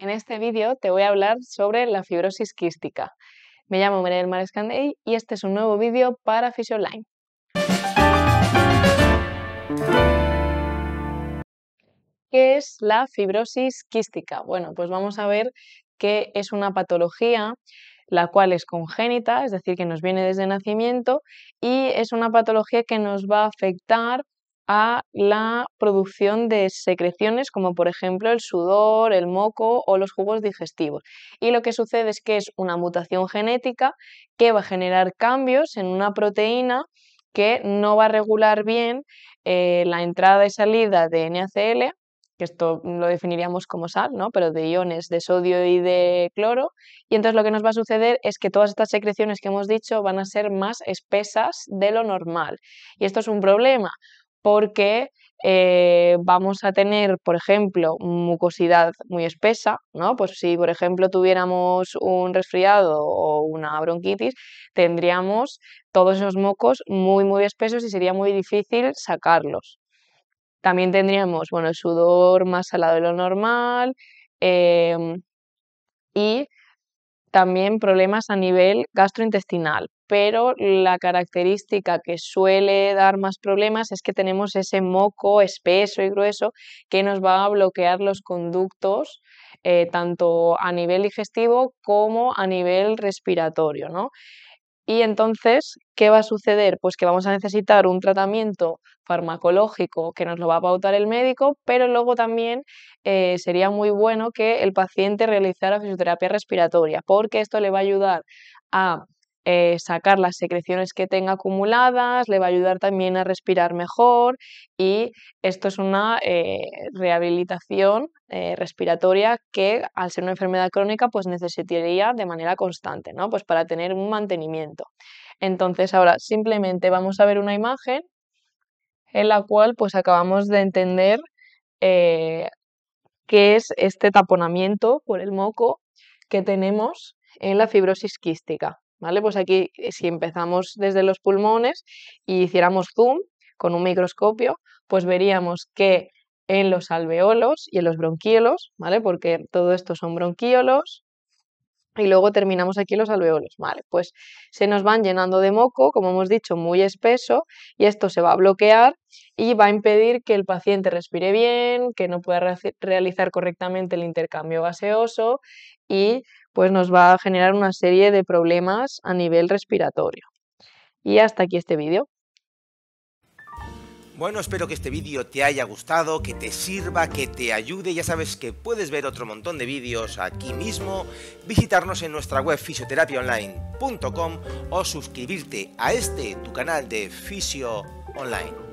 En este vídeo te voy a hablar sobre la fibrosis quística. Me llamo María del y este es un nuevo vídeo para Fisioline. ¿Qué es la fibrosis quística? Bueno, pues vamos a ver que es una patología la cual es congénita, es decir, que nos viene desde nacimiento y es una patología que nos va a afectar a la producción de secreciones como por ejemplo el sudor, el moco o los jugos digestivos. Y lo que sucede es que es una mutación genética que va a generar cambios en una proteína que no va a regular bien eh, la entrada y salida de NaCl, que esto lo definiríamos como sal, ¿no? pero de iones de sodio y de cloro. Y entonces lo que nos va a suceder es que todas estas secreciones que hemos dicho van a ser más espesas de lo normal. Y esto es un problema porque eh, vamos a tener, por ejemplo, mucosidad muy espesa, ¿no? Pues si, por ejemplo, tuviéramos un resfriado o una bronquitis, tendríamos todos esos mocos muy, muy espesos y sería muy difícil sacarlos. También tendríamos, el sudor más salado de lo normal em, y también problemas a nivel gastrointestinal, pero la característica que suele dar más problemas es que tenemos ese moco espeso y grueso que nos va a bloquear los conductos eh, tanto a nivel digestivo como a nivel respiratorio, Y entonces, ¿qué va a suceder? Pues que vamos a necesitar un tratamiento farmacológico que nos lo va a pautar el médico, pero luego también eh, sería muy bueno que el paciente realizara fisioterapia respiratoria, porque esto le va a ayudar a eh, sacar las secreciones que tenga acumuladas, le va a ayudar también a respirar mejor y esto es una eh, rehabilitación eh, respiratoria que al ser una enfermedad crónica pues necesitaría de manera constante, ¿no? Pues para tener un mantenimiento. Entonces ahora simplemente vamos a ver una imagen en la cual pues acabamos de entender qué es este taponamiento por el moco que tenemos en la fibrosis quística. ¿vale? Pues aquí, eh, si empezamos desde los pulmones y hiciéramos zoom con un microscopio, pues veríamos que en los alveolos y en los bronquiolos, ¿vale? Porque todo esto son bronquiolos, y luego terminamos aquí los alveolos. Vale, pues se nos van llenando de moco, como hemos dicho, muy espeso, y esto se va a bloquear y va a impedir que el paciente respire bien, que no pueda realizar correctamente el intercambio gaseoso y pues nos va a generar una serie de problemas a nivel respiratorio. Y hasta aquí este vídeo. Bueno, espero que este vídeo te haya gustado, que te sirva, que te ayude. Ya sabes que puedes ver otro montón de vídeos aquí mismo, visitarnos en nuestra web fisioterapiaonline.com o suscribirte a este, tu canal de Fisio Online.